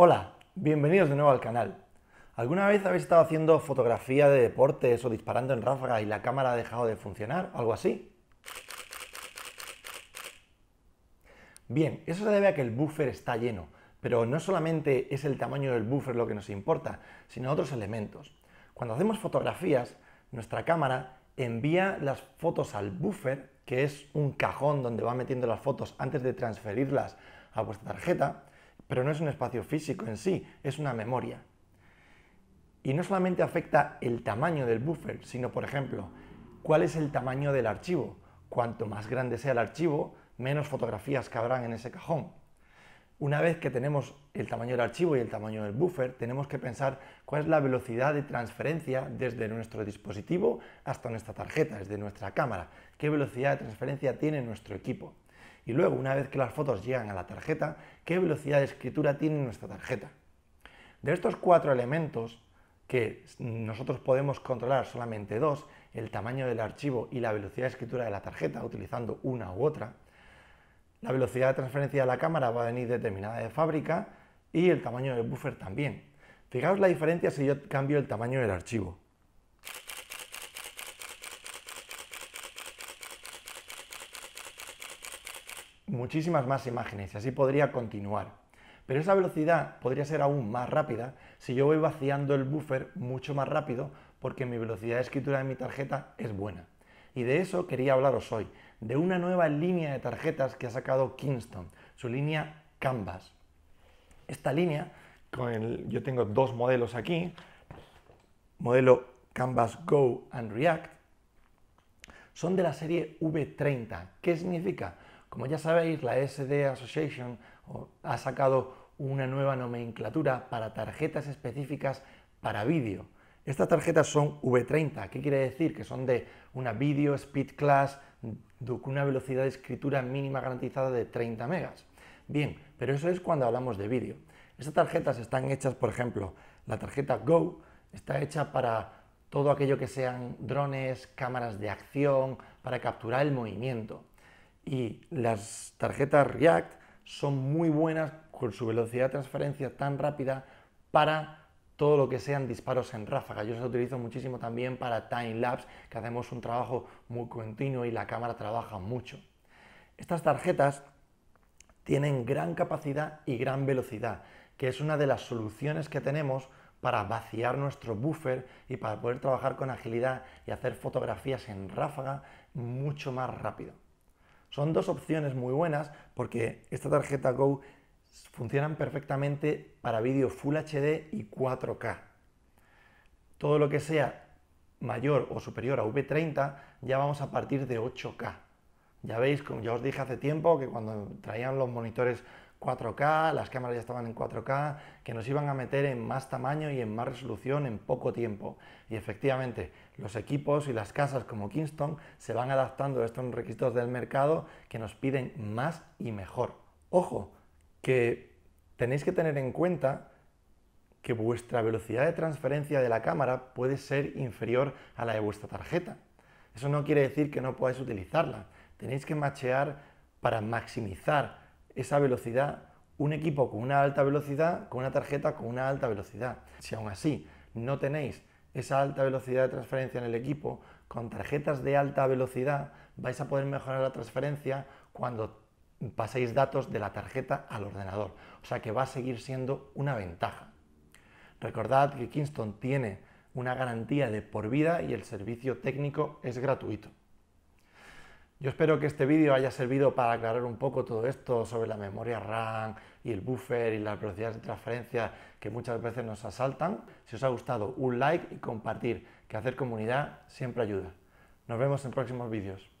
Hola, bienvenidos de nuevo al canal. ¿Alguna vez habéis estado haciendo fotografía de deportes o disparando en ráfaga y la cámara ha dejado de funcionar? ¿Algo así? Bien, eso se debe a que el buffer está lleno, pero no solamente es el tamaño del buffer lo que nos importa, sino otros elementos. Cuando hacemos fotografías, nuestra cámara envía las fotos al buffer, que es un cajón donde va metiendo las fotos antes de transferirlas a vuestra tarjeta, pero no es un espacio físico en sí, es una memoria. Y no solamente afecta el tamaño del buffer, sino, por ejemplo, cuál es el tamaño del archivo. Cuanto más grande sea el archivo, menos fotografías cabrán en ese cajón. Una vez que tenemos el tamaño del archivo y el tamaño del buffer, tenemos que pensar cuál es la velocidad de transferencia desde nuestro dispositivo hasta nuestra tarjeta, desde nuestra cámara. ¿Qué velocidad de transferencia tiene nuestro equipo? y luego, una vez que las fotos llegan a la tarjeta, qué velocidad de escritura tiene nuestra tarjeta. De estos cuatro elementos, que nosotros podemos controlar solamente dos, el tamaño del archivo y la velocidad de escritura de la tarjeta, utilizando una u otra, la velocidad de transferencia de la cámara va a venir determinada de fábrica y el tamaño del buffer también. Fijaos la diferencia si yo cambio el tamaño del archivo. muchísimas más imágenes y así podría continuar. Pero esa velocidad podría ser aún más rápida si yo voy vaciando el buffer mucho más rápido porque mi velocidad de escritura de mi tarjeta es buena. Y de eso quería hablaros hoy, de una nueva línea de tarjetas que ha sacado Kingston, su línea Canvas. Esta línea, con yo tengo dos modelos aquí, modelo Canvas Go and React, son de la serie V30. ¿Qué significa? Como ya sabéis, la SD Association ha sacado una nueva nomenclatura para tarjetas específicas para vídeo. Estas tarjetas son V30, ¿qué quiere decir? Que son de una Video Speed Class con una velocidad de escritura mínima garantizada de 30 megas. Bien, pero eso es cuando hablamos de vídeo. Estas tarjetas están hechas, por ejemplo, la tarjeta Go está hecha para todo aquello que sean drones, cámaras de acción, para capturar el movimiento. Y las tarjetas React son muy buenas con su velocidad de transferencia tan rápida para todo lo que sean disparos en ráfaga. Yo las utilizo muchísimo también para time lapse, que hacemos un trabajo muy continuo y la cámara trabaja mucho. Estas tarjetas tienen gran capacidad y gran velocidad, que es una de las soluciones que tenemos para vaciar nuestro buffer y para poder trabajar con agilidad y hacer fotografías en ráfaga mucho más rápido. Son dos opciones muy buenas porque esta tarjeta Go funcionan perfectamente para vídeo Full HD y 4K. Todo lo que sea mayor o superior a V30 ya vamos a partir de 8K. Ya veis, como ya os dije hace tiempo, que cuando traían los monitores 4K, las cámaras ya estaban en 4K, que nos iban a meter en más tamaño y en más resolución en poco tiempo. Y efectivamente, los equipos y las casas como Kingston se van adaptando a estos requisitos del mercado que nos piden más y mejor. Ojo, que tenéis que tener en cuenta que vuestra velocidad de transferencia de la cámara puede ser inferior a la de vuestra tarjeta. Eso no quiere decir que no podáis utilizarla. Tenéis que machear para maximizar esa velocidad, un equipo con una alta velocidad, con una tarjeta con una alta velocidad. Si aún así no tenéis esa alta velocidad de transferencia en el equipo, con tarjetas de alta velocidad vais a poder mejorar la transferencia cuando paséis datos de la tarjeta al ordenador. O sea que va a seguir siendo una ventaja. Recordad que Kingston tiene una garantía de por vida y el servicio técnico es gratuito. Yo espero que este vídeo haya servido para aclarar un poco todo esto sobre la memoria RAM y el buffer y las velocidades de transferencia que muchas veces nos asaltan. Si os ha gustado, un like y compartir, que hacer comunidad siempre ayuda. Nos vemos en próximos vídeos.